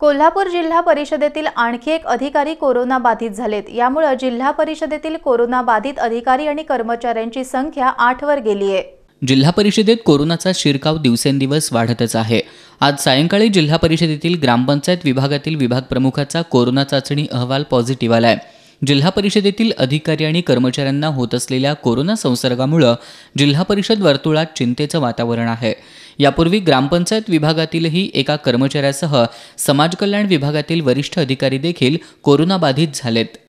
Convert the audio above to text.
कोल्हापूर जिल्हा परिषदेतील आणखी एक अधिकारी कोरोना बाधित झालेत यामुळं जिल्हा परिषदेतील कोरोना बाधित अधिकारी आणि कर्मचाऱ्यांची संख्या आठवर गेली आहे जिल्हा परिषदेत कोरोनाचा शिरकाव दिवसेंदिवस वाढतच आहे आज सायंकाळी जिल्हा परिषदेतील ग्रामपंचायत विभागातील विभाग प्रमुखाचा कोरोना चाचणी अहवाल पॉझिटिव्ह आला आहे जिल्हा परिषदेतील अधिकारी आणि कर्मचाऱ्यांना होत असलेल्या कोरोना संसर्गामुळं जिल्हा परिषद वर्तुळात चिंतेचं वातावरण आहे यापूर्वी ग्रामपंचायत विभागातीलही एका कर्मचाऱ्यासह समाजकल्याण विभागातील वरिष्ठ अधिकारी देखील कोरोनाबाधित झालेत